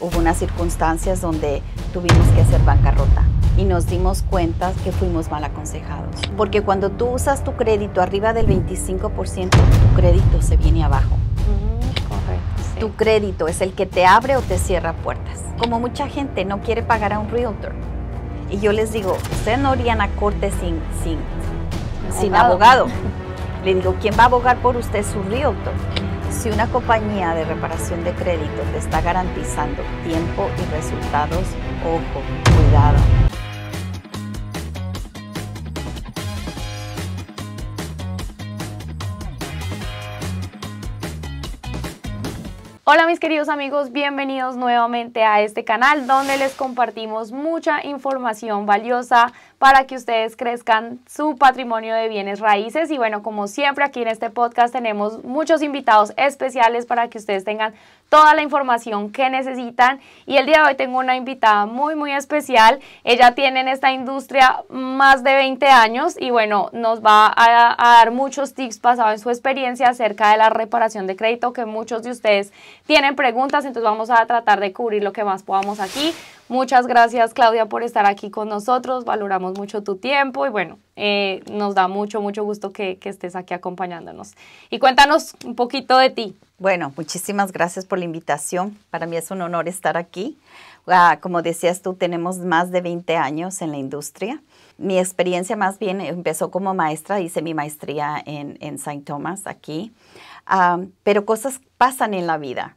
hubo unas circunstancias donde tuvimos que hacer bancarrota y nos dimos cuenta que fuimos mal aconsejados. Porque cuando tú usas tu crédito arriba del 25%, tu crédito se viene abajo. Mm, correcto. Tu crédito es el que te abre o te cierra puertas. Como mucha gente no quiere pagar a un realtor. Y yo les digo, ustedes no irían a corte sin, sin, sin abogado. Le digo, ¿quién va a abogar por usted su realtor? Si una compañía de reparación de crédito te está garantizando tiempo y resultados, ojo, cuidado. Hola mis queridos amigos, bienvenidos nuevamente a este canal donde les compartimos mucha información valiosa para que ustedes crezcan su patrimonio de bienes raíces. Y bueno, como siempre aquí en este podcast tenemos muchos invitados especiales para que ustedes tengan toda la información que necesitan. Y el día de hoy tengo una invitada muy, muy especial. Ella tiene en esta industria más de 20 años y bueno, nos va a, dar muchos tips basados en su experiencia acerca de la reparación de crédito que muchos de ustedes tienen preguntas, entonces vamos a tratar de cubrir lo que más podamos aquí. Muchas gracias Claudia por estar aquí con nosotros, valoramos mucho tu tiempo y bueno, eh, nos da mucho, mucho gusto que, estés aquí acompañándonos. Y cuéntanos un poquito de ti. Bueno, muchísimas gracias por la invitación. Para mí es un honor estar aquí. Ah, como decías tú, tenemos más de 20 años en la industria. Mi experiencia más bien empezó como maestra, hice mi maestría en, Saint St. Thomas aquí, ah, pero cosas pasan en la vida.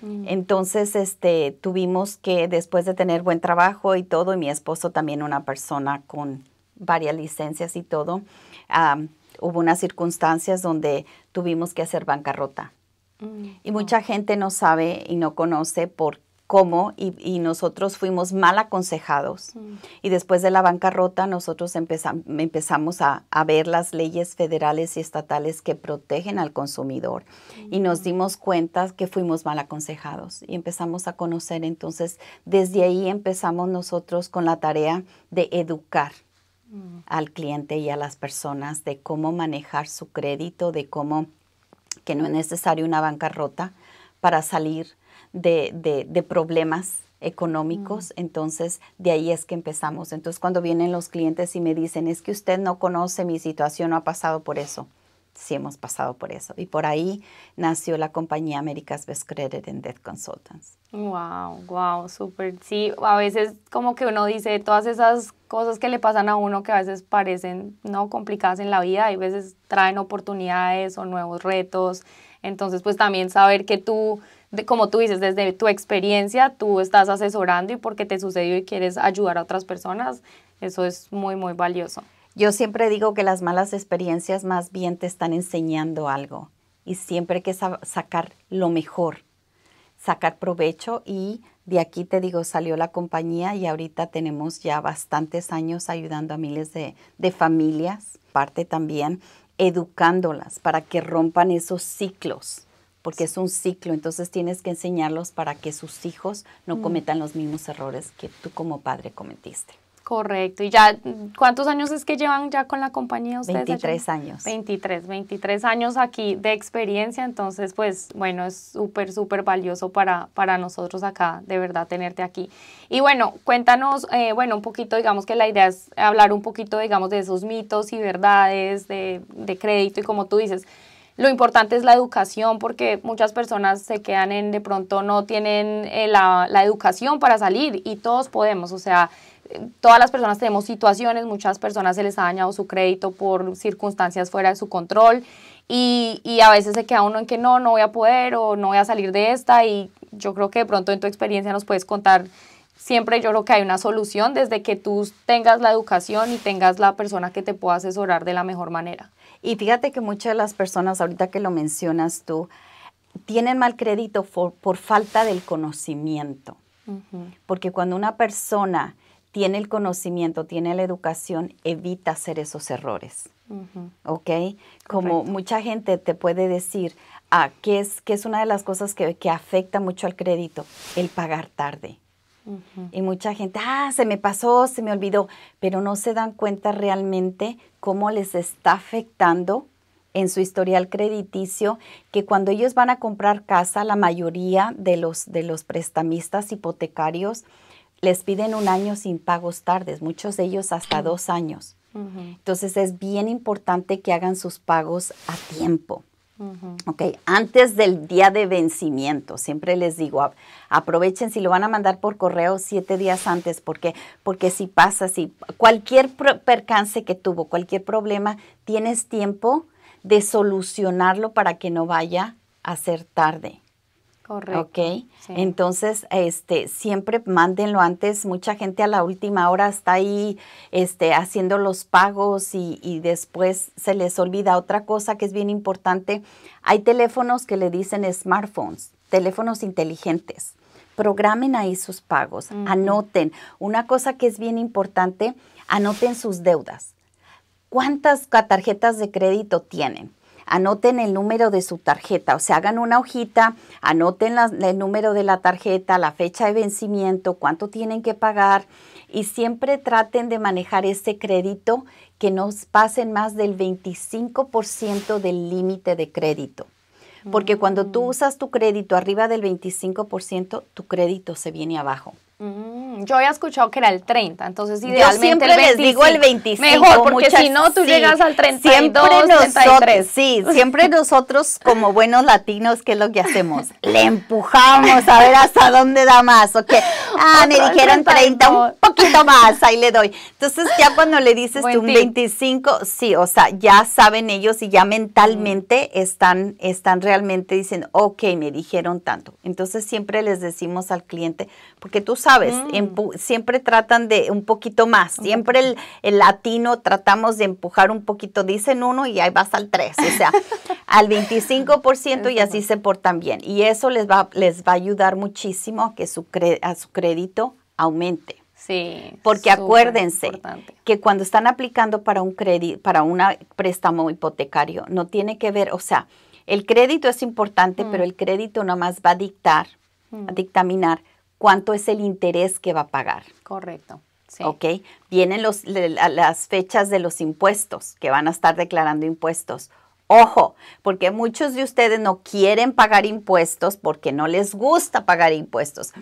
Mm. Entonces, este, tuvimos que, después de tener buen trabajo y todo, y mi esposo también una persona con varias licencias y todo, hubo unas circunstancias donde tuvimos que hacer bancarrota. Mm, y mucha gente no sabe y no conoce por cómo y, nosotros fuimos mal aconsejados. Mm. Y después de la bancarrota nosotros empezamos a, ver las leyes federales y estatales que protegen al consumidor. Y mm. nos dimos cuenta que fuimos mal aconsejados y empezamos a conocer. Entonces, desde ahí empezamos nosotros con la tarea de educar al cliente y a las personas de cómo manejar su crédito, de cómo que no es necesario una bancarrota para salir de, de, problemas económicos, mm. entonces de ahí es que empezamos. Entonces cuando vienen los clientes y me dicen, es que usted no conoce mi situación, no ha pasado por eso si hemos pasado por eso. Y por ahí nació la compañía America's Best Credit and Debt Consultants. Wow, wow, súper. Sí, a veces como que uno dice todas esas cosas que le pasan a uno que a veces parecen no complicadas en la vida, y a veces traen oportunidades o nuevos retos. Entonces, pues también saber que tú, de, como tú dices, desde tu experiencia, tú estás asesorando y porque te sucedió y quieres ayudar a otras personas, eso es muy, muy valioso. Yo siempre digo que las malas experiencias más bien te están enseñando algo y siempre hay que sacar lo mejor, sacar provecho y de aquí te digo, salió la compañía y ahorita tenemos ya bastantes años ayudando a miles de, de familias, parte también educándolas para que rompan esos ciclos porque es un ciclo, entonces tienes que enseñarlos para que sus hijos no mm. cometan los mismos errores que tú como padre cometiste. Correcto. ¿Y ya cuántos años es que llevan ya con la compañía ustedes? 23 años. 23, 23 años aquí de experiencia. Entonces, pues bueno, es súper, súper valioso para, para nosotros acá, de verdad, tenerte aquí. Y bueno, cuéntanos, eh, bueno, un poquito, digamos que la idea es hablar un poquito, digamos, de esos mitos y verdades de, crédito y como tú dices, lo importante es la educación porque muchas personas se quedan en, de pronto no tienen eh, la, la, educación para salir y todos podemos, o sea, todas las personas tenemos situaciones, muchas personas se les ha dañado su crédito por circunstancias fuera de su control y, a veces se queda uno en que no, no voy a poder o no voy a salir de esta y yo creo que de pronto en tu experiencia nos puedes contar, siempre yo creo que hay una solución desde que tú tengas la educación y tengas la persona que te pueda asesorar de la mejor manera. Y fíjate que muchas de las personas, ahorita que lo mencionas tú, tienen mal crédito por, falta del conocimiento. Porque cuando una persona tiene el conocimiento, tiene la educación, evita hacer esos errores. ¿Ok? Como mucha gente te puede decir, ah, que es, que es una de las cosas que, afecta mucho al crédito? El pagar tarde. Y mucha gente, ah, se me pasó, se me olvidó, pero no se dan cuenta realmente cómo les está afectando en su historial crediticio que cuando ellos van a comprar casa, la mayoría de los, de los prestamistas hipotecarios, les piden un año sin pagos tardes, muchos de ellos hasta dos años. Entonces es bien importante que hagan sus pagos a tiempo. antes del día de vencimiento, siempre les digo, aprovechen si lo van a mandar por correo siete días antes, porque, porque si pasa, si cualquier percance que tuvo, cualquier problema, tienes tiempo de solucionarlo para que no vaya a ser tarde. Correcto. Ok. Entonces, este, siempre mándenlo antes. Mucha gente a la última hora está ahí este, haciendo los pagos y, después se les olvida. Otra cosa que es bien importante, hay teléfonos que le dicen smartphones, teléfonos inteligentes. Programen ahí sus pagos, anoten. Una cosa que es bien importante, anoten sus deudas. ¿Cuántas tarjetas de crédito tienen? anoten el número de su tarjeta, o sea, hagan una hojita, anoten el número de la tarjeta, la fecha de vencimiento, cuánto tienen que pagar y siempre traten de manejar ese crédito que no pasen más del 25% del límite de crédito. Porque cuando tú mm. usas tu crédito arriba del 25%, tu crédito se viene abajo. Mm, yo había escuchado que era el 30, entonces idealmente siempre les digo el 25. Mejor, porque si no tú llegas al 32, siempre nosotros, Sí, siempre nosotros como buenos latinos, ¿qué es lo que hacemos? Le empujamos a ver hasta dónde da más, ¿ok? Ah, me dijeron 30, un poquito más, ahí le doy. Entonces ya cuando le dices un 25, sí, o sea, ya saben ellos y ya mm. mentalmente están, están realmente diciendo, ok, me dijeron tanto. Entonces siempre les decimos al cliente, porque tú sabes sabes, mm. siempre tratan de un poquito más, siempre el, latino tratamos de empujar un poquito, dicen uno y ahí vas al tres. o sea, al 25% y así se portan bien. Y eso les va, les va a ayudar muchísimo a que su, a su crédito aumente. Sí. Porque acuérdense que cuando están aplicando para un crédito, para un préstamo hipotecario, no tiene que ver, o sea, el crédito es importante, mm. pero el crédito más va a dictar, mm. a dictaminar cuánto es el interés que va a pagar. Correcto. Sí. Ok, vienen las fechas de los impuestos, que van a estar declarando impuestos. Ojo, porque muchos de ustedes no quieren pagar impuestos porque no les gusta pagar impuestos.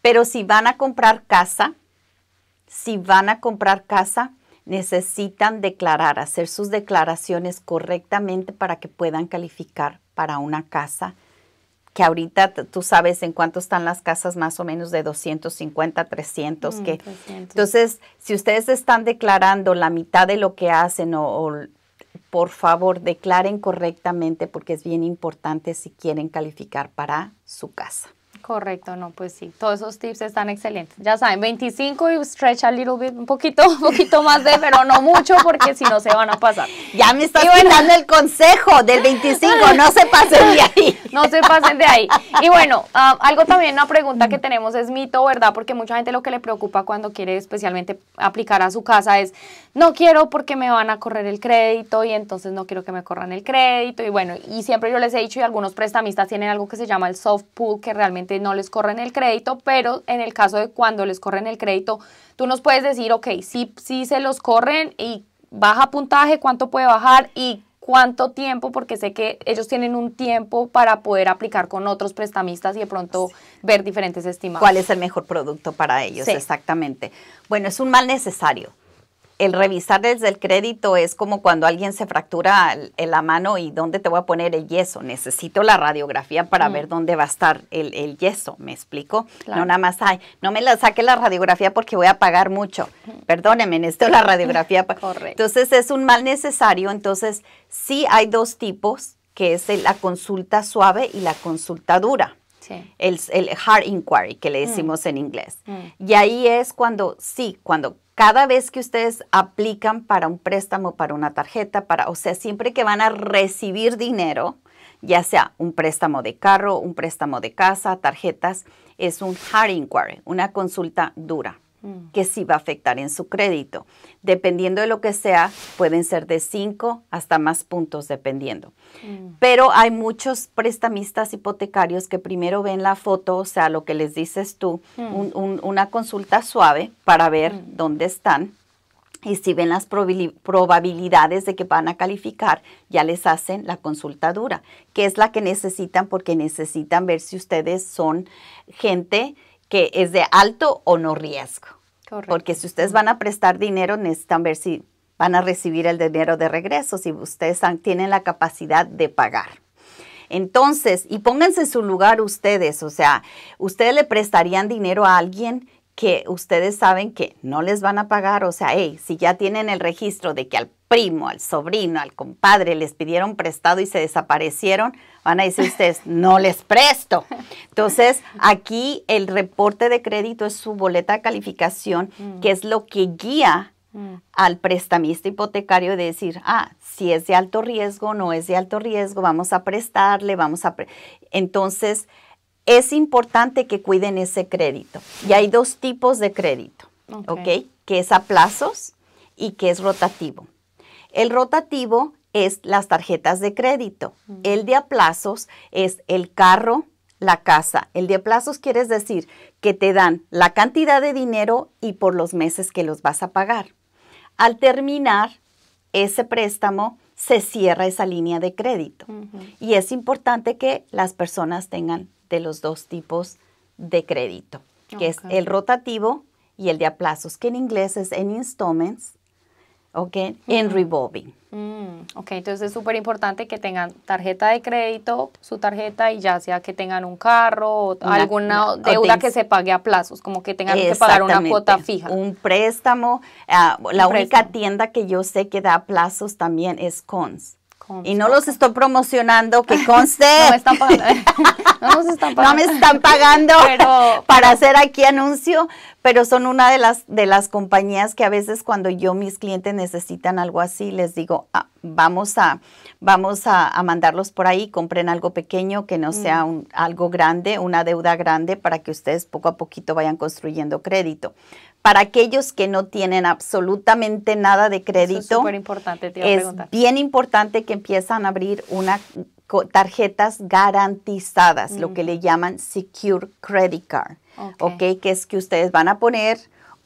Pero si van a comprar casa, si van a comprar casa, necesitan declarar, hacer sus declaraciones correctamente para que puedan calificar para una casa que ahorita tú sabes en cuánto están las casas más o menos de 250, 300. Mm, que, Entonces, si ustedes están declarando la mitad de lo que hacen o por favor, declaren correctamente porque es bien importante si quieren calificar para su casa. Correcto, no, pues sí, todos esos tips están excelentes. Ya saben, 25 y stretch a little bit, un poquito, un poquito más de, pero no mucho, porque si no se van a pasar. Ya me estás dando el consejo del 25, no se pasen de ahí. No se pasen de ahí. Y bueno, ah, algo también, una pregunta que tenemos es mito, ¿verdad? Porque mucha gente lo que le preocupa cuando quiere especialmente aplicar a su casa es, no quiero porque me van a correr el crédito y entonces no quiero que me corran el crédito. Y bueno, y siempre yo les he dicho, y algunos prestamistas tienen algo que se llama el soft pool, que realmente no les corren el crédito, pero en el caso de cuando les corren el crédito, tú nos puedes decir, ok, sí, sí se los corren y baja puntaje, cuánto puede bajar y cuánto tiempo, porque sé que ellos tienen un tiempo para poder aplicar con otros prestamistas y de pronto ver diferentes estimados. ¿Cuál es el mejor producto para ellos? Exactamente. Bueno, es un mal necesario el revisar desde el crédito es como cuando alguien se fractura en la mano y dónde te voy a poner el yeso. Necesito la radiografía para ver mm. dónde va a estar el, yeso, ¿me explico? No nada más, hay. no me la saque la radiografía porque voy a pagar mucho. Mm. Perdóneme, necesito la radiografía. Correcto. Entonces es un mal necesario. Entonces sí hay dos tipos, que es la consulta suave y la consulta dura. El, hard inquiry que le mm. decimos en inglés. Y ahí es cuando, sí, cuando cada vez que ustedes aplican para un préstamo, para una tarjeta, para, o sea, siempre que van a recibir dinero, ya sea un préstamo de carro, un préstamo de casa, tarjetas, es un hard inquiry, una consulta dura. Mm. que sí va a afectar en su crédito. Dependiendo de lo que sea, pueden ser de 5 hasta más puntos dependiendo. Mm. Pero hay muchos prestamistas hipotecarios que primero ven la foto, o sea, lo que les dices tú, mm. una consulta suave para ver dónde están y si ven las probabilidades de que van a calificar, ya les hacen la consulta dura, que es la que necesitan porque necesitan ver si ustedes son gente que es de alto o no riesgo. Correcto. Porque si ustedes van a prestar dinero, necesitan ver si van a recibir el dinero de regreso, si ustedes tienen la capacidad de pagar. Entonces, y pónganse en su lugar ustedes, o sea, ustedes le prestarían dinero a alguien que ustedes saben que no les van a pagar, o sea, hey, si ya tienen el registro de que al primo, al sobrino, al compadre les pidieron prestado y se desaparecieron, van a decir ustedes, no les presto. Entonces, aquí el reporte de crédito es su boleta de calificación, mm. que es lo que guía mm. al prestamista hipotecario de decir, ah, si es de alto riesgo, no es de alto riesgo, vamos a prestarle, vamos a... Entonces, es importante que cuiden ese crédito. Y hay dos tipos de crédito, ¿ok? que es a plazos y que es rotativo. El rotativo es las tarjetas de crédito. El de a plazos es el carro, la casa. El de plazos quiere decir que te dan la cantidad de dinero y por los meses que los vas a pagar. Al terminar ese préstamo, se cierra esa línea de crédito. Y es importante que las personas tengan de los dos tipos de crédito, que es el rotativo y el de aplazos. que en inglés es en installments, ¿ok? En revolving. Mm, ok, entonces es súper importante que tengan tarjeta de crédito, su tarjeta, y ya sea que tengan un carro o alguna deuda que se pague a plazos, como que tengan que pagar una cuota fija. Un préstamo. Ah, la única tienda que yo sé que da a plazos también es Cons. Y pues no los estoy promocionando, que conste. no me están pagando. no me están pagando pero, para hacer aquí anuncio, pero son una de las, de las compañías que a veces cuando yo, mis clientes necesitan algo así, les digo, ah, vamos, a, vamos a, mandarlos por ahí, compren algo pequeño que no sea mm. algo grande, una deuda grande para que ustedes poco a poquito vayan construyendo crédito. Para aquellos que no tienen absolutamente nada de crédito, es, bien importante que empiezan a abrir una tarjetas garantizadas, lo que le llaman Secure Credit Card. ¿ok? Que es que ustedes van a poner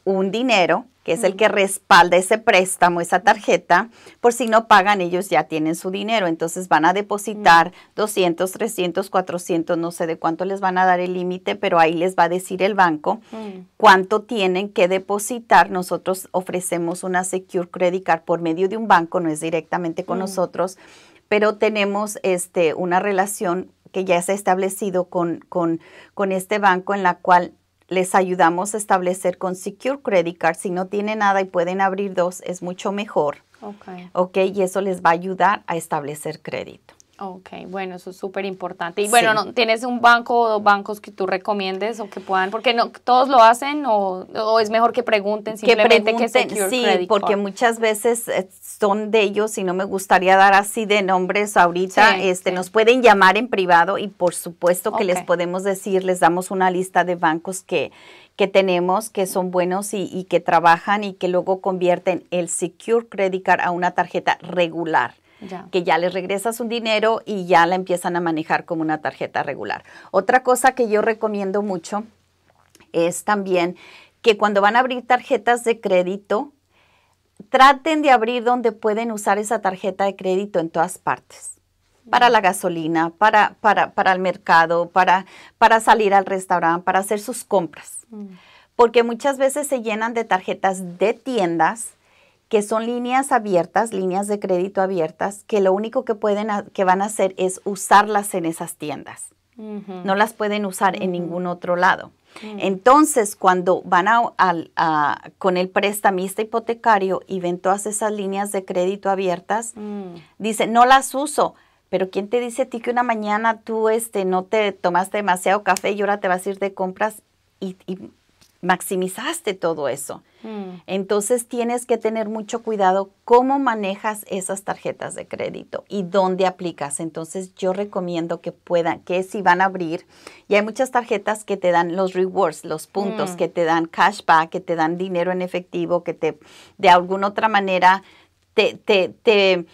un dinero, que es el que respalda ese préstamo, esa tarjeta, por si no pagan, ellos ya tienen su dinero, entonces van a depositar 200, 300, 400, no sé de cuánto les van a dar el límite, pero ahí les va a decir el banco mm. cuánto tienen que depositar. Nosotros ofrecemos una Secure Credit Card por medio de un banco, no es directamente con mm. nosotros, pero tenemos este, una relación que ya se ha establecido con, este banco en la cual les ayudamos a establecer con Secure Credit Card. Si no tiene nada y pueden abrir dos, es mucho mejor. Ok. Ok, y eso les va a ayudar a establecer crédito. Ok, bueno, eso es súper importante. Y bueno, ¿no, ¿tienes un banco o bancos que tú recomiendes o que puedan? Porque no todos lo hacen o, o es mejor que pregunten simplemente que, pregunten, Sí, porque muchas veces eh, son de ellos y no me gustaría dar así de nombres ahorita. este, Nos pueden llamar en privado y por supuesto que les podemos decir, les damos una lista de bancos que, que tenemos que son buenos y, y que trabajan y que luego convierten el Secure Credit Card a una tarjeta regular que ya les regresas un dinero y ya la empiezan a manejar como una tarjeta regular. Otra cosa que yo recomiendo mucho es también que cuando van a abrir tarjetas de crédito, traten de abrir donde pueden usar esa tarjeta de crédito en todas partes para la gasolina, para, el mercado, para, salir al restaurante, para hacer sus compras. Mm. Porque muchas veces se llenan de tarjetas de tiendas que son líneas abiertas, líneas de crédito abiertas, que lo único que, pueden, que van a hacer es usarlas en esas tiendas. No las pueden usar en ningún otro lado. Entonces, cuando van a, con el prestamista hipotecario y ven todas esas líneas de crédito abiertas, dice, no las uso, pero ¿quién te dice a ti que una mañana tú este, no te tomaste demasiado café y ahora te vas a ir de compras y, maximizaste todo eso. Mm. Entonces tienes que tener mucho cuidado cómo manejas esas tarjetas de crédito y dónde aplicas. Entonces yo recomiendo que puedan, que si van a abrir, y hay muchas tarjetas que te dan los rewards, los puntos, mm. que te dan cashback, que te dan dinero en efectivo, que te de alguna otra manera te, te, te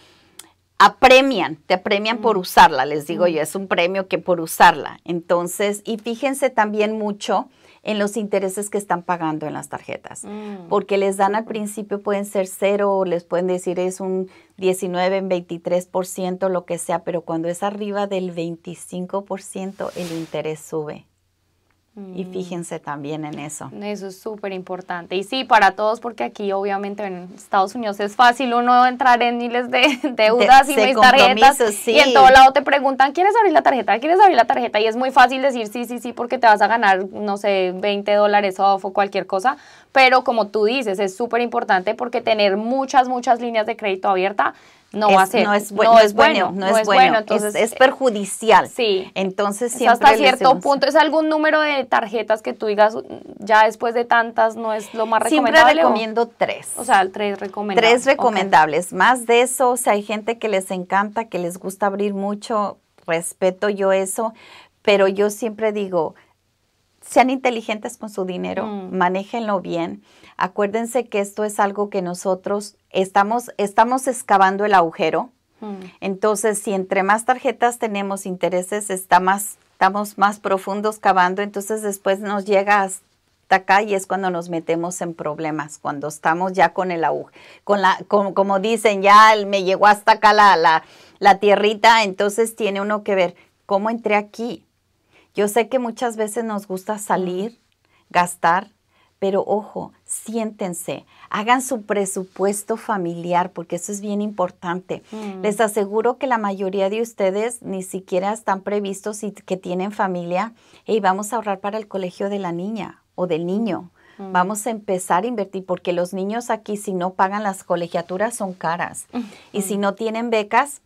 apremian, te apremian por mm. usarla, les digo yo, es un premio que por usarla. Entonces, y fíjense también mucho en los intereses que están pagando en las tarjetas. Mm. Porque les dan al principio, pueden ser cero, les pueden decir es un 19, 23%, lo que sea, pero cuando es arriba del 25%, el interés sube. Y mm. fíjense también en eso. Eso es súper importante. Y sí, para todos, porque aquí obviamente en Estados Unidos es fácil uno entrar en miles de deudas y de tarjetas. Sí. Y en todo lado te preguntan, ¿quieres abrir la tarjeta? ¿Quieres abrir la tarjeta? Y es muy fácil decir sí, sí, sí, porque te vas a ganar, no sé, 20 dólares o cualquier cosa. Pero como tú dices, es súper importante porque tener muchas, muchas líneas de crédito abierta no es, va No es, bueno. no es bueno, no es, bueno. entonces, es, eh, perjudicial. Sí. Entonces siempre. Hasta cierto punto. ¿Es algún número de tarjetas que tú digas mm, ya después de tantas no es lo más recomendable? Siempre recomiendo tres. O sea, tres recomendables. Tres recomendables. Más de eso, o sea, hay gente que les encanta, que les gusta abrir mucho. Respeto yo eso, pero yo siempre digo, sean inteligentes con su dinero, mm. manéjenlo bien. Acuérdense que esto es algo que nosotros estamos, estamos excavando el agujero. Mm. Entonces, si entre más tarjetas tenemos intereses, está más, estamos más profundos cavando, entonces después nos llega hasta acá y es cuando nos metemos en problemas, cuando estamos ya con el agujero, con la, como dicen, ya me llegó hasta acá la, la tierrita, entonces tiene uno que ver cómo entré aquí. Yo sé que muchas veces nos gusta salir, mm. gastar, pero ojo, siéntense, hagan su presupuesto familiar, porque eso es bien importante. Mm. Les aseguro que la mayoría de ustedes ni siquiera están previstos y que tienen familia. y vamos a ahorrar para el colegio de la niña o del niño. Mm. Vamos a empezar a invertir, porque los niños aquí, si no pagan las colegiaturas, son caras. Mm. Y si no tienen becas,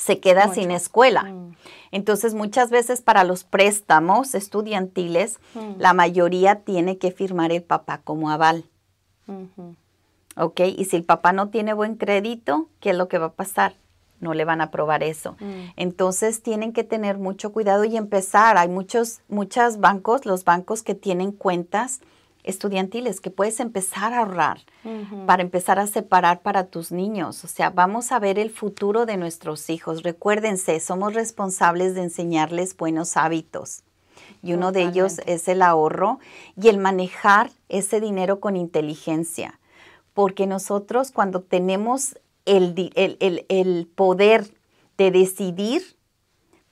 se queda sin escuela. Mm. Entonces, muchas veces para los préstamos estudiantiles, mm. la mayoría tiene que firmar el papá como aval. ¿Ok? Y si el papá no tiene buen crédito, ¿qué es lo que va a pasar? no le van a aprobar eso. Mm. Entonces tienen que tener mucho cuidado y empezar. Hay muchos, muchos bancos, los bancos que tienen cuentas estudiantiles que puedes empezar a ahorrar para empezar a separar para tus niños. O sea, vamos a ver el futuro de nuestros hijos. Recuérdense, somos responsables de enseñarles buenos hábitos. Y uno de ellos es el ahorro y el manejar ese dinero con inteligencia. Porque nosotros cuando tenemos el, el poder de decidir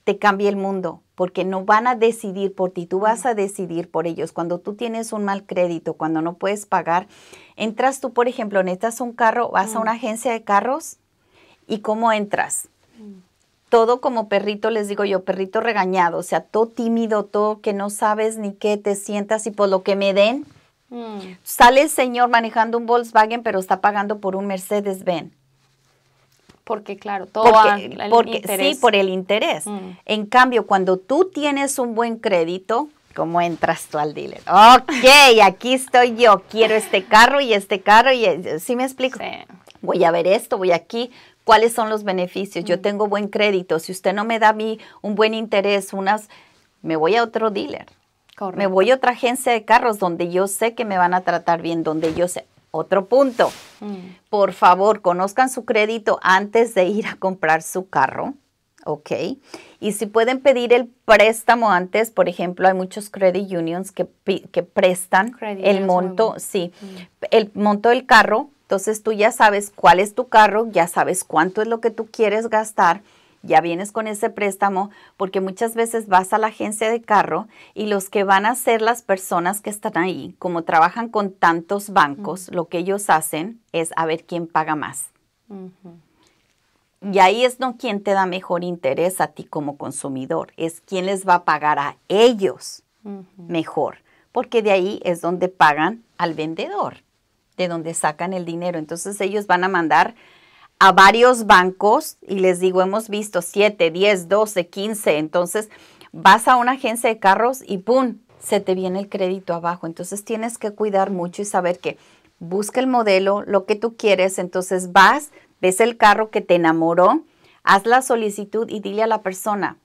te cambie el mundo, porque no van a decidir por ti, tú vas a decidir por ellos. Cuando tú tienes un mal crédito, cuando no puedes pagar, entras tú, por ejemplo, necesitas un carro, vas a una mm. agencia de carros y cómo entras. Todo como perrito, les digo yo, perrito regañado, o sea, todo tímido, todo que no sabes ni qué te sientas y por lo que me den. Mm. Sale el señor manejando un Volkswagen, pero está pagando por un Mercedes-Benz porque claro, todo porque, interés. Sí, por el interés. Mm. En cambio, cuando tú tienes un buen crédito, ¿cómo entras tú al dealer? Ok, aquí estoy yo, quiero este carro y este carro y ¿sí me explico? Voy a ver esto, voy aquí, ¿cuáles son los beneficios? Yo mm. tengo buen crédito, si usted no me da a mí un buen interés, unas me voy a otro dealer. Correcto. Me voy a otra agencia de carros donde yo sé que me van a tratar bien, donde yo sé. Otro punto, mm. por favor, conozcan su crédito antes de ir a comprar su carro, ¿ok? Y si pueden pedir el préstamo antes, por ejemplo, hay muchos credit unions que, prestan el monto, sí, mm. el monto del carro, entonces tú ya sabes cuál es tu carro, ya sabes cuánto es lo que tú quieres gastar ya vienes con ese préstamo porque muchas veces vas a la agencia de carro y los que van a ser las personas que están ahí, como trabajan con tantos bancos, lo que ellos hacen es a ver quién paga más. Y ahí es no quién te da mejor interés a ti como consumidor, es quién les va a pagar a ellos mejor, porque de ahí es donde pagan al vendedor, de donde sacan el dinero. Entonces ellos van a mandar a varios bancos y les digo, hemos visto 7, 10, 12, 15, entonces vas a una agencia de carros y ¡pum! se te viene el crédito abajo. Entonces tienes que cuidar mucho y saber que busca el modelo, lo que tú quieres, entonces vas, ves el carro que te enamoró, haz la solicitud y dile a la persona,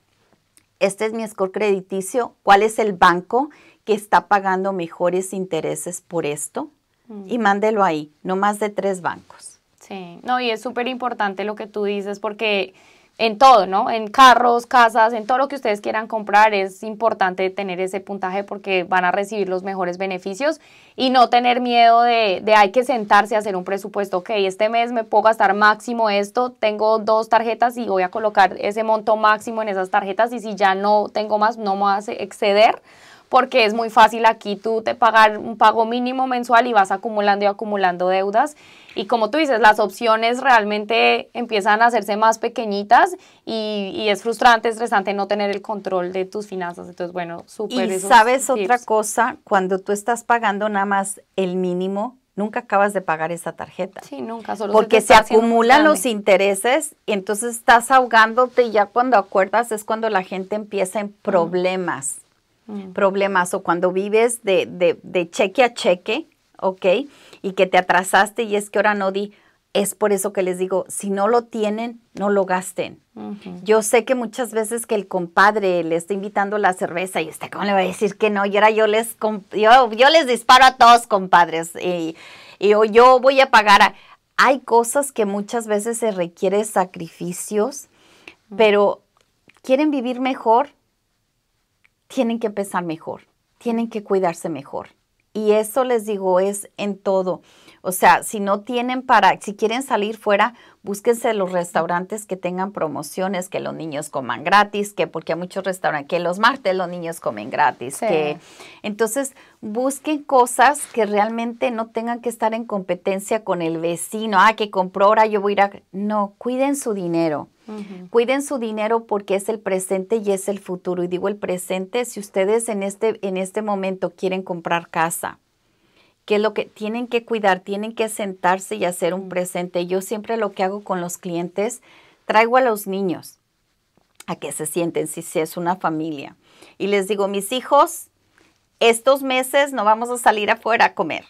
este es mi score crediticio, ¿cuál es el banco que está pagando mejores intereses por esto? Mm. Y mándelo ahí, no más de tres bancos. Sí, no, y es súper importante lo que tú dices porque en todo, ¿no? En carros, casas, en todo lo que ustedes quieran comprar, es importante tener ese puntaje porque van a recibir los mejores beneficios y no tener miedo de, de hay que sentarse a hacer un presupuesto, ok, este mes me puedo gastar máximo esto, tengo dos tarjetas y voy a colocar ese monto máximo en esas tarjetas y si ya no tengo más, no me voy exceder porque es muy fácil aquí tú te pagar un pago mínimo mensual y vas acumulando y acumulando deudas. Y como tú dices, las opciones realmente empiezan a hacerse más pequeñitas y, es frustrante, estresante no tener el control de tus finanzas. Entonces, bueno, súper. Y sabes otra cosa, cuando tú estás pagando nada más el mínimo, nunca acabas de pagar esa tarjeta. Sí, nunca. Solo porque se, se acumulan los intereses y entonces estás ahogándote y ya cuando acuerdas es cuando la gente empieza en problemas. Mm. problemas o cuando vives de, cheque a cheque, ¿ok? Y que te atrasaste y es que ahora no di. Es por eso que les digo, si no lo tienen, no lo gasten. Yo sé que muchas veces que el compadre le está invitando la cerveza y usted, ¿cómo le va a decir que no? Y ahora yo les, yo, yo les disparo a todos, compadres. Y, yo, voy a pagar. hay cosas que muchas veces se requiere sacrificios, mm. pero quieren vivir mejor, tienen que pensar mejor, tienen que cuidarse mejor. Y eso les digo es en todo. O sea, si no tienen para, si quieren salir fuera, búsquense los restaurantes que tengan promociones, que los niños coman gratis, que porque hay muchos restaurantes, que los martes los niños comen gratis. Que, entonces, busquen cosas que realmente no tengan que estar en competencia con el vecino. Ah, que compró ahora, yo voy a ir a... No, cuiden su dinero. Cuiden su dinero porque es el presente y es el futuro. Y digo el presente, si ustedes en este, en este momento quieren comprar casa, que es lo que tienen que cuidar, tienen que sentarse y hacer un presente. Yo siempre lo que hago con los clientes, traigo a los niños a que se sienten, si, es una familia. Y les digo, mis hijos, estos meses no vamos a salir afuera a comer.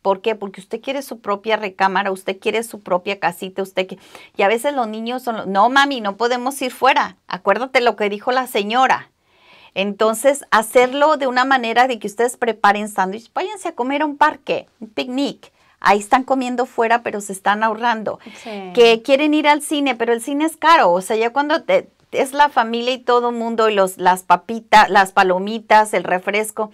¿Por qué? Porque usted quiere su propia recámara, usted quiere su propia casita, usted que... Y a veces los niños son, los, no mami, no podemos ir fuera. Acuérdate lo que dijo la señora. Entonces, hacerlo de una manera de que ustedes preparen sándwiches. váyanse a comer a un parque, un picnic. Ahí están comiendo fuera, pero se están ahorrando. Que quieren ir al cine, pero el cine es caro. O sea, ya cuando es la familia y todo el mundo y los, las papitas, las palomitas, el refresco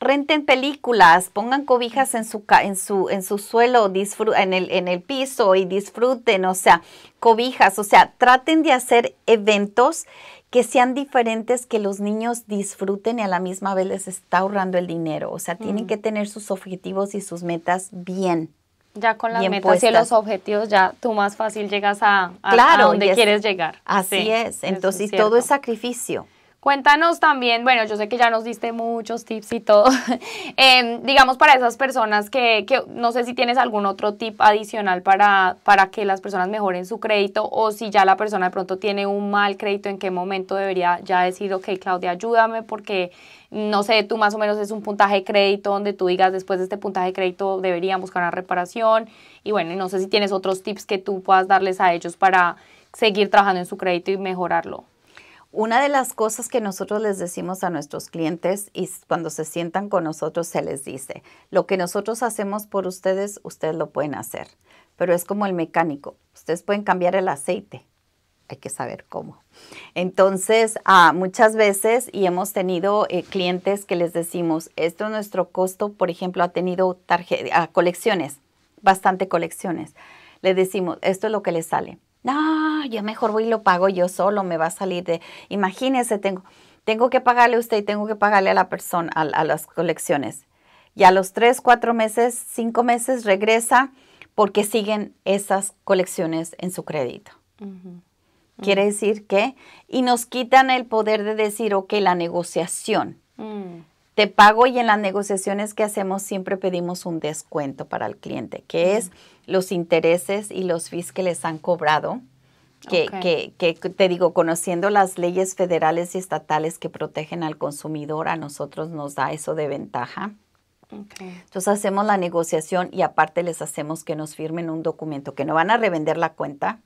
renten películas, pongan cobijas en su, en su, en su suelo, en el, en el piso y disfruten, o sea, cobijas, o sea, traten de hacer eventos que sean diferentes, que los niños disfruten y a la misma vez les está ahorrando el dinero, o sea, tienen mm. que tener sus objetivos y sus metas bien. Ya con las metas y los objetivos, ya tú más fácil llegas a, donde quieres llegar. Así es, entonces todo es sacrificio. Cuéntanos también, bueno, yo sé que ya nos diste muchos tips y todo, em, digamos para esas personas que, que, no sé si tienes algún otro tip adicional para, para que las personas mejoren su crédito o si ya la persona de pronto tiene un mal crédito, en qué momento debería ya decir, ok, Claudia, ayúdame porque no sé, tú más o menos es un puntaje de crédito donde tú digas después de este puntaje de crédito deberían buscar una reparación y bueno, no sé si tienes otros tips que tú puedas darles a ellos para seguir trabajando en su crédito y mejorarlo. Una de las cosas que nosotros les decimos a nuestros clientes y cuando se sientan con nosotros se les dice, lo que nosotros hacemos por ustedes, ustedes lo pueden hacer, pero es como el mecánico, ustedes pueden cambiar el aceite, hay que saber cómo. Entonces, ah, muchas veces, y hemos tenido eh, clientes que les decimos, esto es nuestro costo, por ejemplo, ha tenido ah, colecciones, bastante colecciones. Le decimos, esto es lo que le sale no, yo mejor voy y lo pago yo solo, me va a salir de, imagínese, tengo, tengo que pagarle a usted y tengo que pagarle a la persona, a, las colecciones. Y a los tres, cuatro meses, cinco meses regresa porque siguen esas colecciones en su crédito. Quiere mm. decir que, y nos quitan el poder de decir, ok, la negociación. Mm te pago y en las negociaciones que hacemos siempre pedimos un descuento para el cliente, que es los intereses y los fees que les han cobrado. Que, te digo, conociendo las leyes federales y estatales que protegen al consumidor, a nosotros nos da eso de ventaja. Entonces hacemos la negociación y aparte les hacemos que nos firmen un documento, que no van a revender la cuenta,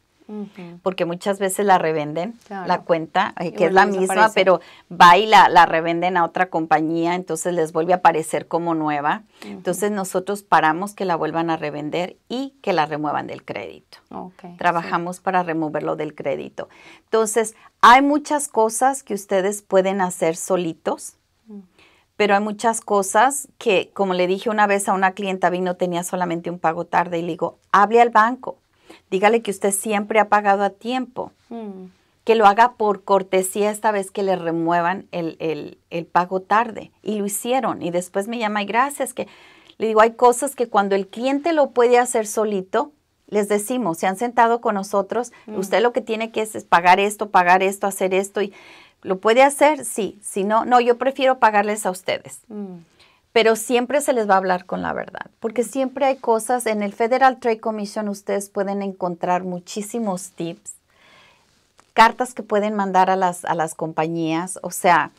porque muchas veces la revenden, la cuenta, eh, que es la misma, pero va y la, revenden a otra compañía, entonces les vuelve a aparecer como nueva. Entonces nosotros paramos que la vuelvan a revender y que la remuevan del crédito. Trabajamos para removerlo del crédito. Entonces, hay muchas cosas que ustedes pueden hacer solitos pero hay muchas cosas que, como le dije una vez a una clienta, vino, tenía solamente un pago tarde y le digo, hable al banco, Dígale que usted siempre ha pagado a tiempo. Mm. Que lo haga por cortesía esta vez que le remuevan el, pago tarde. Y lo hicieron. Y después me llama y gracias. Que le digo, hay cosas que cuando el cliente lo puede hacer solito, les decimos, se han sentado con nosotros, mm. usted lo que tiene que es, es, pagar esto, pagar esto, hacer esto. y ¿Lo puede hacer? Sí. Si no, no, yo prefiero pagarles a ustedes. Mm pero siempre se les va a hablar con la verdad, porque siempre hay cosas, en el Federal Trade Commission ustedes pueden encontrar muchísimos tips, cartas que pueden mandar a las, compañías, o sea,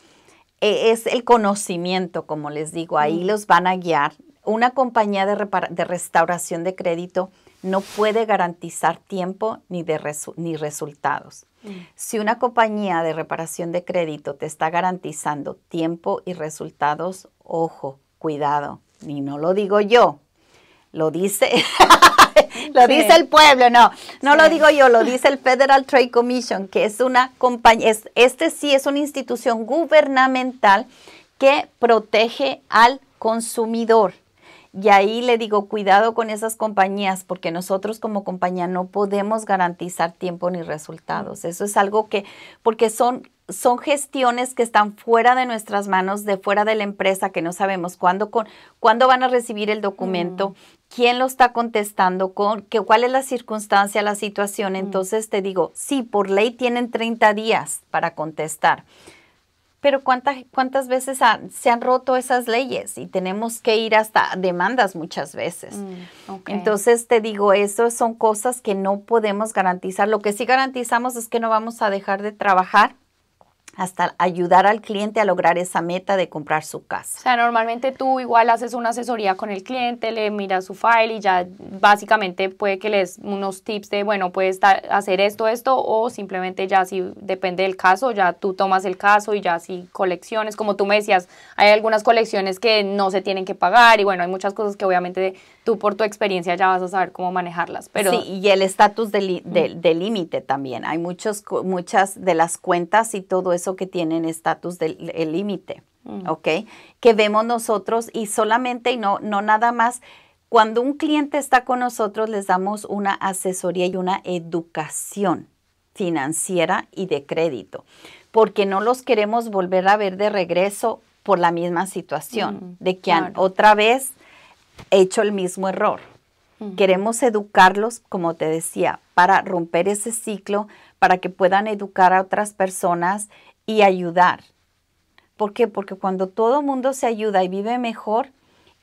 e, es el conocimiento, como les digo, ahí mm. los van a guiar. Una compañía de, restauración de crédito no puede garantizar tiempo ni, ni resultados. Mm. Si una compañía de reparación de crédito te está garantizando tiempo y resultados, ojo, cuidado. ni no lo digo yo, lo dice, lo dice el pueblo, no, no lo digo yo, lo dice el Federal Trade Commission, que es una compañía, este sí es una institución gubernamental que protege al consumidor. Y ahí le digo, cuidado con esas compañías, porque nosotros como compañía no podemos garantizar tiempo ni resultados. Eso es algo que, porque son son gestiones que están fuera de nuestras manos, de fuera de la empresa, que no sabemos cuándo, cuándo van a recibir el documento, mm. quién lo está contestando, con, cuál es la circunstancia, la situación. Mm. Entonces te digo, sí, por ley tienen 30 días para contestar. Pero ¿cuántas, cuántas veces se han roto esas leyes y tenemos que ir hasta demandas muchas veces? Mm, Entonces te digo, eso son cosas que no podemos garantizar. Lo que sí garantizamos es que no vamos a dejar de trabajar hasta ayudar al cliente a lograr esa meta de comprar su casa. O sea, normalmente tú igual haces una asesoría con el cliente, le miras su file y ya básicamente puede que les unos tips de, bueno, puedes hacer esto, esto, o simplemente ya si depende del caso, ya tú tomas el caso y ya si colecciones, como tú me decías, hay algunas colecciones que no se tienen que pagar y bueno, hay muchas cosas que obviamente tú por tu experiencia ya vas a saber cómo manejarlas. Pero... Sí, y el estatus de límite también. Hay muchos, muchas de las cuentas y todo eso que tienen estatus del límite, mm. ¿ok? Que vemos nosotros y solamente y no, no nada más. Cuando un cliente está con nosotros, les damos una asesoría y una educación financiera y de crédito, porque no los queremos volver a ver de regreso por la misma situación, mm, de que han otra vez hecho el mismo error. Mm. Queremos educarlos, como te decía, para romper ese ciclo, para que puedan educar a otras personas y ayudar. ¿Por qué? Porque cuando todo mundo se ayuda y vive mejor,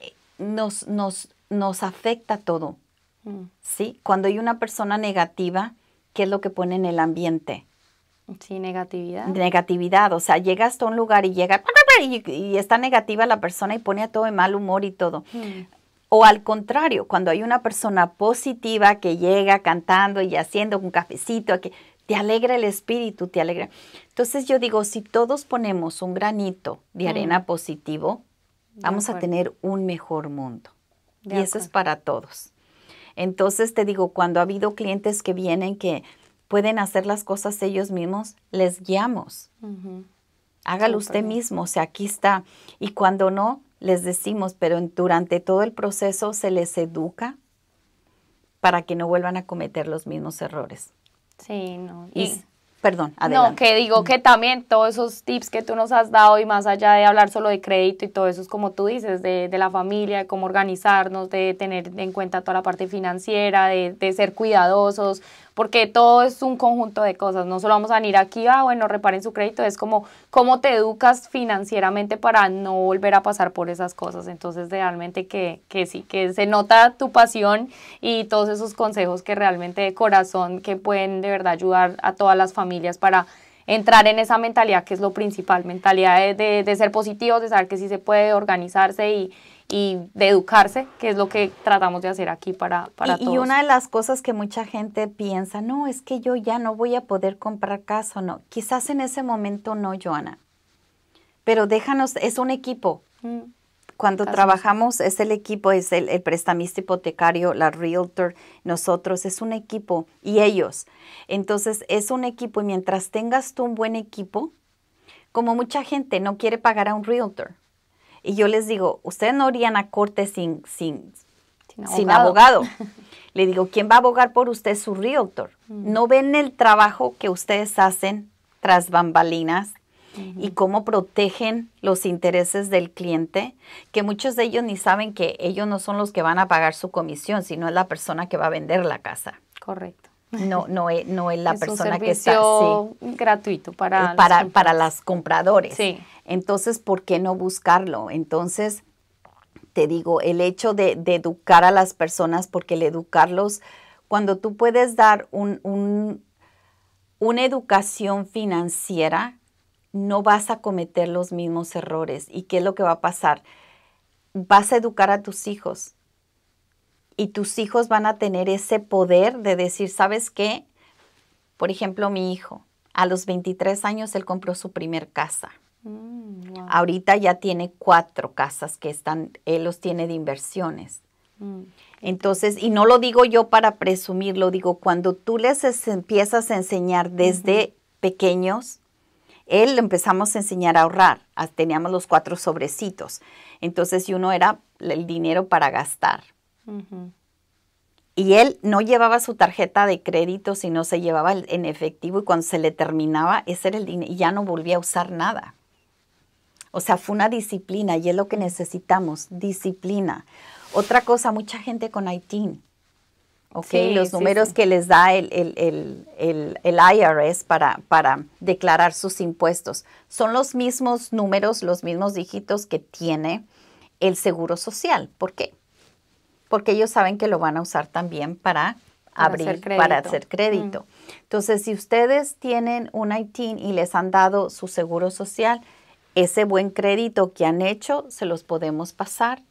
eh, nos, nos, nos afecta todo. Mm. ¿Sí? Cuando hay una persona negativa, ¿qué es lo que pone en el ambiente? Sí, negatividad. Negatividad, o sea, llegas a un lugar y llega y, está negativa la persona y pone a todo en mal humor y todo. Mm. O al contrario, cuando hay una persona positiva que llega cantando y haciendo un cafecito, que te alegra el espíritu, te alegra. Entonces yo digo, si todos ponemos un granito de arena positivo, vamos a tener un mejor mundo. y eso es para todos. Entonces te digo, cuando ha habido clientes que vienen que pueden hacer las cosas ellos mismos, les guiamos. Hágalo usted mismo, o sea, aquí está. Y cuando no, les decimos, pero durante todo el proceso se les educa para que no vuelvan a cometer los mismos errores. Sí, no. Y, Perdón, adelante. No, que digo que también todos esos tips que tú nos has dado y más allá de hablar solo de crédito y todo eso, es como tú dices, de, de la familia, de cómo organizarnos, de tener en cuenta toda la parte financiera, de, de, ser cuidadosos, porque todo es un conjunto de cosas. No solo vamos a venir aquí, ah, bueno, reparen su crédito, es como cómo te educas financieramente para no volver a pasar por esas cosas. Entonces, realmente que, que sí, que se nota tu pasión y todos esos consejos que realmente de corazón que pueden de verdad ayudar a todas las familias familias para entrar en esa mentalidad que es lo principal, mentalidad de, ser positivos, de saber que sí se puede organizarse y, y, de educarse, que es lo que tratamos de hacer aquí para, para y, todos. Y una de las cosas que mucha gente piensa, no, es que yo ya no voy a poder comprar casa, no, quizás en ese momento no, Joana, pero déjanos, es un equipo. Mm cuando trabajamos es el equipo, es el, prestamista hipotecario, la realtor, nosotros, es un equipo y ellos. Entonces es un equipo y mientras tengas tú un buen equipo, como mucha gente no quiere pagar a un realtor. Y yo les digo, ustedes no irían a corte sin, sin, sin abogado. Le digo, ¿quién va a abogar por usted? Su realtor. Mm. No ven el trabajo que ustedes hacen tras bambalinas y cómo protegen los intereses del cliente, que muchos de ellos ni saben que ellos no son los que van a pagar su comisión, sino es la persona que va a vender la casa. Correcto. No, no, es, la persona que está. Sí. gratuito para, eh, para, para las compradores. Sí. Entonces, ¿por qué no buscarlo? Entonces, te digo, el hecho de, educar a las personas, porque el educarlos, cuando tú puedes dar una educación financiera no vas a cometer los mismos errores. ¿Y qué es lo que va a pasar? Vas a educar a tus hijos y tus hijos van a tener ese poder de decir, ¿sabes qué? Por ejemplo, mi hijo, a los 23 años él compró su primer casa. Mm, Ahorita ya tiene cuatro casas que están, él los tiene de inversiones. Mm. Entonces, y no lo digo yo para presumir, lo digo cuando tú les empiezas a enseñar desde pequeños él empezamos a enseñar a ahorrar. Teníamos los cuatro sobrecitos. Entonces, uno era el dinero para gastar. Y él no llevaba su tarjeta de crédito, sino se llevaba en efectivo y cuando se le terminaba, ese era el dinero y ya no volvía a usar nada. O sea, fue una disciplina y es lo que necesitamos, disciplina. Otra cosa, mucha gente con ITIN Okay, los números que les da el, el, IRS para, declarar sus impuestos. Son los mismos números, los mismos dígitos que tiene el Seguro Social. ¿Por qué? Porque ellos saben que lo van a usar también para, abrir, para hacer crédito. Mm. Entonces, si ustedes tienen un ITIN y les han dado su Seguro Social, ese buen crédito que han hecho se los podemos pasar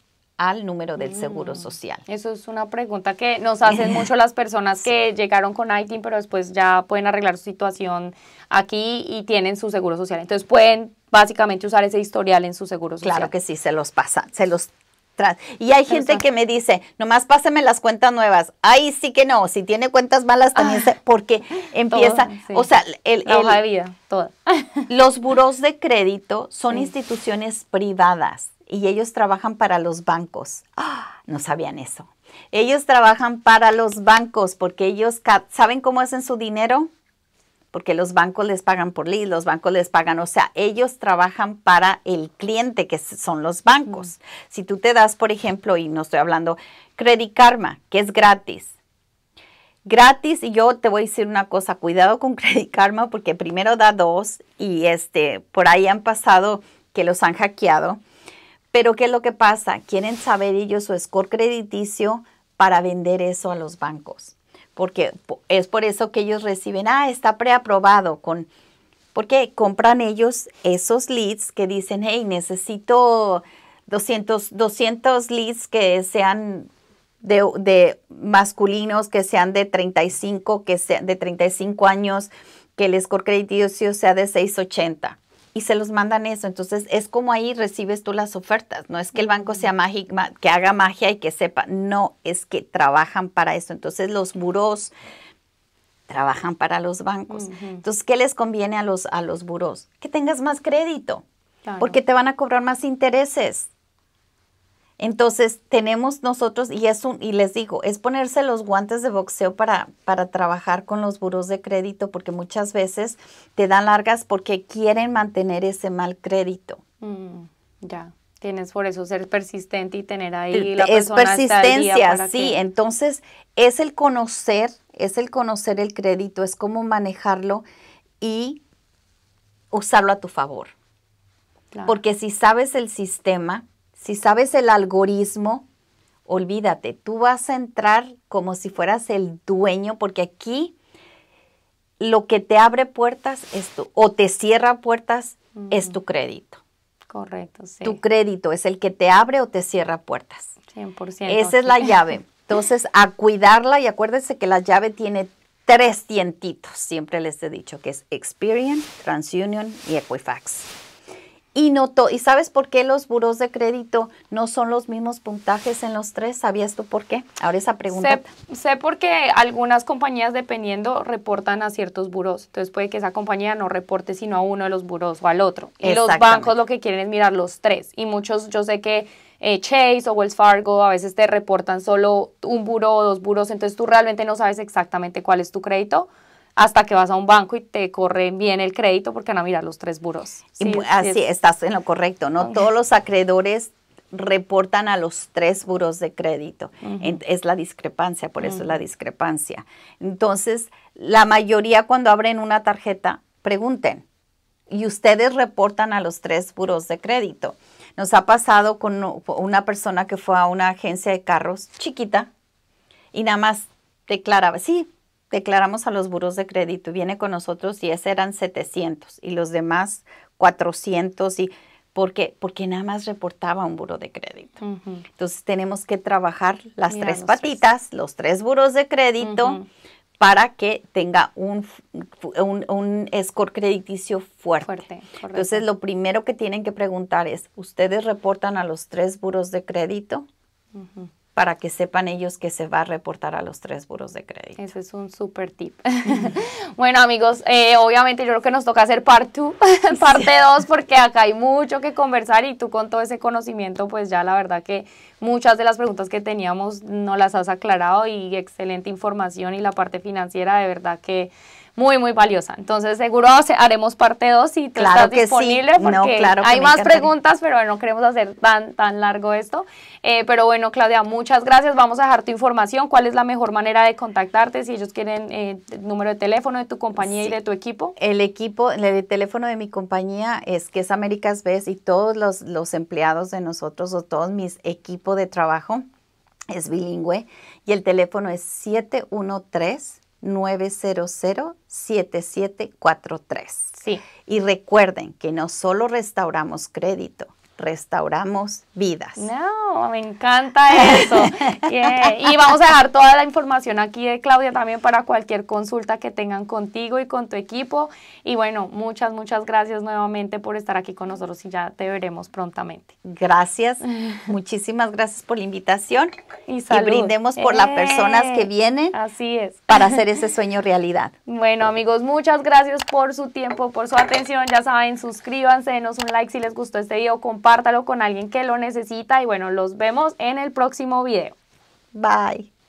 al número del Seguro mm, Social. Eso es una pregunta que nos hacen mucho las personas que llegaron con ITIN, pero después ya pueden arreglar su situación aquí y tienen su Seguro Social. Entonces pueden básicamente usar ese historial en su Seguro Social. Claro que sí, se los pasa, se los y hay gente que me dice, nomás pásame las cuentas nuevas. Ahí sí que no, si tiene cuentas malas también, ah, se, porque empieza, o sea, el, La hoja de vida, toda. Los buros de crédito son instituciones privadas y ellos trabajan para los bancos. ¡Ah! No sabían eso. Ellos trabajan para los bancos porque ellos saben cómo hacen su dinero, porque los bancos les pagan por lead, los bancos les pagan, o sea, ellos trabajan para el cliente, que son los bancos. Mm. Si tú te das, por ejemplo, y no estoy hablando, Credit Karma, que es gratis. Gratis, y yo te voy a decir una cosa, cuidado con Credit Karma, porque primero da dos, y este, por ahí han pasado que los han hackeado pero ¿qué es lo que pasa? Quieren saber ellos su score crediticio para vender eso a los bancos. Porque es por eso que ellos reciben, ah, está preaprobado con... Porque compran ellos esos leads que dicen, hey, necesito 200, 200 leads que sean de, masculinos, que sean de 35, que sean de 35 años, que el score crediticio sea de 680 y se los mandan eso. Entonces es como ahí recibes tú las ofertas. No es que el banco sea mágico, que haga magia y que sepa. No, es que trabajan para eso. Entonces los buros trabajan para los bancos. Entonces, ¿qué les conviene a los, a los buros? Que tengas más crédito, porque te van a cobrar más intereses. Entonces tenemos nosotros, y es un, y les digo, es ponerse los guantes de boxeo para, para trabajar con los buros de crédito, porque muchas veces te dan largas porque quieren mantener ese mal crédito. Mm, ya. Tienes por eso ser persistente y tener ahí la es persistencia, sí. Entonces es el conocer, es el conocer el crédito, es cómo manejarlo y usarlo a tu favor. Porque si sabes el sistema, si sabes el algoritmo, olvídate, tú vas a entrar como si fueras el dueño, porque aquí lo que te abre puertas es tu, o te cierra puertas es tu crédito. Correcto, sí. Tu crédito es el que te abre o te cierra puertas. 100%. Esa es la llave. Entonces, a cuidarla y acuérdense que la llave tiene tres tientitos, siempre les he dicho, que es Experian, TransUnion y Equifax. Y, notó, ¿Y sabes por qué los buros de crédito no son los mismos puntajes en los tres? ¿Sabías tú por qué? Ahora esa pregunta. Sé, porque algunas compañías, dependiendo, reportan a ciertos buros. Entonces puede que esa compañía no reporte sino a uno de los buros o al otro. Y los bancos lo que quieren es mirar los tres. Y muchos, yo sé que eh, Chase o Wells Fargo a veces te reportan solo un buró o dos buros. Entonces tú realmente no sabes exactamente cuál es tu crédito hasta que vas a un banco y te corren bien el crédito porque no mira los tres buros. Sí, así estás en lo correcto, ¿no? Todos los acreedores reportan a los tres buros de crédito. Es la discrepancia, por eso es la discrepancia. Entonces, la mayoría cuando abren una tarjeta, pregunten, y ustedes reportan a los tres buros de crédito. Nos ha pasado con una persona que fue a una agencia de carros chiquita y nada más declaraba, sí, declaramos a los buros de crédito, viene con nosotros y ese eran 700 y los demás 400 y ¿Por qué? Porque nada más reportaba un buro de crédito. Entonces tenemos que trabajar las tres patitas, los tres buros de crédito, para que tenga un, un, score crediticio fuerte. Entonces lo primero que tienen que preguntar es, ¿ustedes reportan a los tres buros de crédito? para que sepan ellos que se va a reportar a los tres buros de crédito. Eso es un super tip. bueno, amigos, eh, obviamente yo creo que nos toca hacer parte 2, porque acá hay mucho que conversar y tú con todo ese conocimiento, pues ya la verdad que muchas de las preguntas que teníamos no las has aclarado y excelente información y la parte financiera de verdad que muy, muy valiosa. Entonces, seguro haremos parte 2 si claro estás disponible, porque hay más preguntas, pero no queremos hacer tan, tan largo esto. Eh, pero bueno, Claudia, muchas gracias. Vamos a dejar tu información. ¿Cuál es la mejor manera de contactarte si ellos quieren eh, el número de teléfono de tu compañía y de tu equipo? El equipo, el teléfono de mi compañía es que es Américas Best y todos los, los empleados de nosotros o todos mis equipos de trabajo es bilingüe y el teléfono es 713 900-7743. Sí. Y recuerden que no solo restauramos crédito, restauramos vidas. No, me encanta eso. Y vamos a dejar toda la información aquí de Claudia también para cualquier consulta que tengan contigo y con tu equipo. Y bueno, muchas, muchas gracias nuevamente por estar aquí con nosotros y ya te veremos prontamente. Gracias, muchísimas gracias por la invitación y, brindemos por las personas que eh, vienen. Así es. Para hacer ese sueño realidad. Bueno, amigos, muchas gracias por su tiempo, por su atención. Ya saben, suscríbanse, denos un like si les gustó este video, compartan compártalo con alguien que lo necesita y bueno, los vemos en el próximo video. Bye.